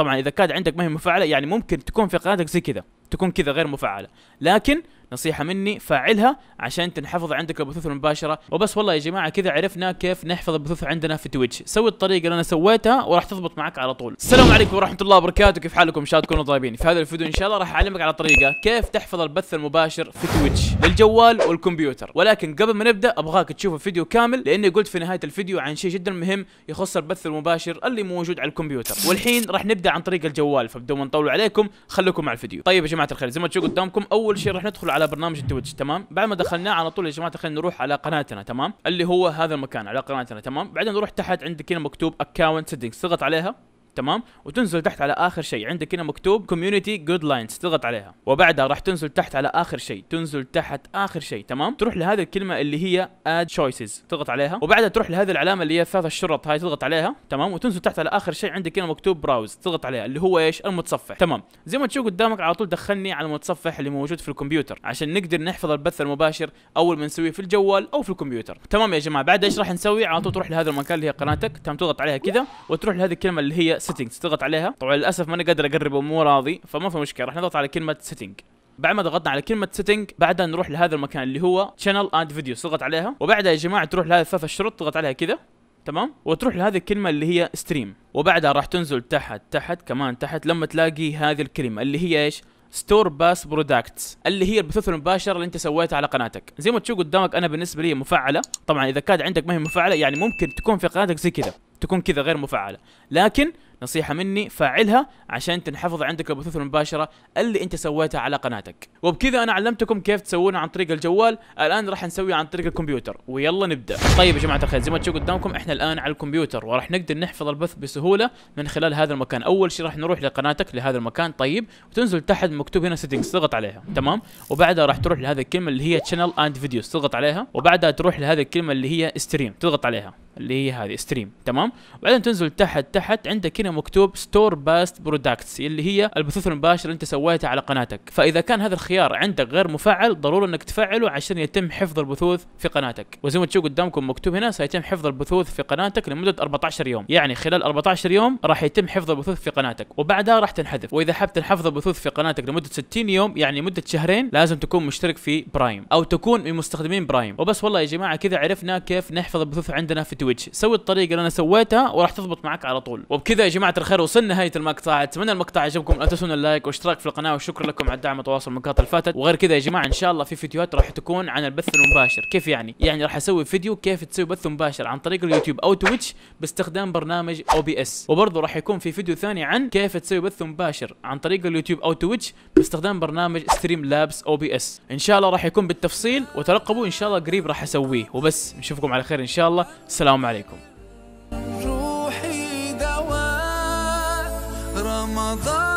طبعا اذا كانت عندك ما هي مفعله يعني ممكن تكون في قناتك زي كذا تكون كذا غير مفعله لكن نصيحه مني فعلها عشان تنحفظ عندك البثوث المباشره وبس والله يا جماعه كذا عرفنا كيف نحفظ البثوث عندنا في تويتش سوي الطريقه اللي انا سويتها وراح تضبط معك على طول السلام عليكم ورحمه الله وبركاته كيف حالكم ان شاء الله تكونوا طيبين في هذا الفيديو ان شاء الله راح اعلمك على طريقه كيف تحفظ البث المباشر في تويتش للجوال والكمبيوتر ولكن قبل ما نبدا ابغاك تشوف الفيديو كامل لاني قلت في نهايه الفيديو عن شيء جدا مهم يخص البث المباشر اللي موجود على الكمبيوتر والحين راح نبدا عن طريق الجوال فبدون ما نطول عليكم خليكم مع الفيديو طيب يا جماعه الخير زي ما تشوفوا قدامكم اول شيء راح ندخل على على برنامج التويتش تمام بعد ما دخلناه على طول يا جماعه خلينا نروح على قناتنا تمام اللي هو هذا المكان على قناتنا تمام بعدين نروح تحت عندك هنا مكتوب اكونت سيتنجز تضغط عليها تمام وتنزل تحت على اخر شيء عندك هنا مكتوب كوميونتي جود لاينز تضغط عليها وبعدها راح تنزل تحت على اخر شيء تنزل تحت اخر شيء تمام تروح لهذه الكلمه اللي هي اد تشويسز تضغط عليها وبعدها تروح لهذه العلامه اللي هي ثلاث الشرط هاي تضغط عليها تمام وتنزل تحت على اخر شيء عندك هنا مكتوب براوز تضغط عليها اللي هو ايش المتصفح تمام زي ما تشوف قدامك على طول دخلني على المتصفح اللي موجود في الكمبيوتر عشان نقدر نحفظ البث المباشر اول ما نسويه في الجوال او في الكمبيوتر تمام يا جماعه بعد ايش راح نسوي على طول تروح لهذا المكان اللي هي قناتك تم تضغط عليها كذا وتروح لهذه الكلمه اللي هي سيتنجز تضغط عليها طبعا للاسف ماني قادر اقربه مو راضي فما في مشكله راح نضغط على كلمه سيتنج بعد ما ضغطنا على كلمه سيتنج بعدها نروح لهذا المكان اللي هو شانل اند فيديو تضغط عليها وبعدها يا جماعه تروح لهذه الثلاث الشروط تضغط عليها كذا تمام وتروح لهذه الكلمه اللي هي ستريم وبعدها راح تنزل تحت تحت كمان تحت لما تلاقي هذه الكلمه اللي هي ايش ستور باس برودكتس اللي هي البثوث المباشره اللي انت سويتها على قناتك زي ما تشوف قدامك انا بالنسبه لي مفعله طبعا اذا كانت عندك ما هي مفعله يعني ممكن تكون في قناتك زي كذا تكون كذا غير مفعله لكن نصيحه مني فعلها عشان تنحفظ عندك البثوث المباشره اللي انت سويتها على قناتك وبكذا انا علمتكم كيف تسوونها عن طريق الجوال الان راح نسويه عن طريق الكمبيوتر ويلا نبدا طيب يا جماعه الخير زي ما تشوفوا قدامكم احنا الان على الكمبيوتر وراح نقدر نحفظ البث بسهوله من خلال هذا المكان اول شيء راح نروح لقناتك لهذا المكان طيب وتنزل تحت مكتوب هنا سيتنجز تضغط عليها تمام وبعدها راح تروح لهذه الكلمه اللي هي شانل اند فيديوز تضغط عليها وبعدها تروح لهذه الكلمه اللي هي ستريم تضغط عليها اللي هي هذه ستريم تمام وبعدين تنزل تحت تحت عندك هنا مكتوب ستور باست برودكتس اللي هي البثوث المباشره اللي انت سويتها على قناتك فاذا كان هذا الخيار عندك غير مفعل ضروري انك تفعله عشان يتم حفظ البثوث في قناتك وزي ما تشوف قدامكم مكتوب هنا سيتم حفظ البثوث في قناتك لمده 14 يوم يعني خلال 14 يوم راح يتم حفظ البثوث في قناتك وبعدها راح تنحذف واذا حبت تحفظ البثوث في قناتك لمده 60 يوم يعني مده شهرين لازم تكون مشترك في برايم او تكون من مستخدمين برايم وبس والله يا جماعه كذا عرفنا كيف نحفظ البثوث عندنا في تويتش سوي الطريقه اللي انا سويتها وراح تضبط معك على طول وبكذا يا جماعة جماعه الخير وصلنا نهايه المقطع اتمنى المقطع عجبكم لا تنسون اللايك والاشتراك في القناه وشكرا لكم على الدعم وتواصل المقاطع اللي فاتت وغير كذا يا جماعه ان شاء الله في فيديوهات راح تكون عن البث المباشر كيف يعني يعني راح اسوي فيديو كيف تسوي بث مباشر عن طريق اليوتيوب او تويتش باستخدام برنامج او بي اس وبرضه راح يكون في فيديو ثاني عن كيف تسوي بث مباشر عن طريق اليوتيوب او تويتش باستخدام برنامج ستريم لابس او بي اس ان شاء الله راح يكون بالتفصيل وترقبوا ان شاء الله قريب راح اسويه وبس نشوفكم على خير ان شاء الله السلام عليكم mother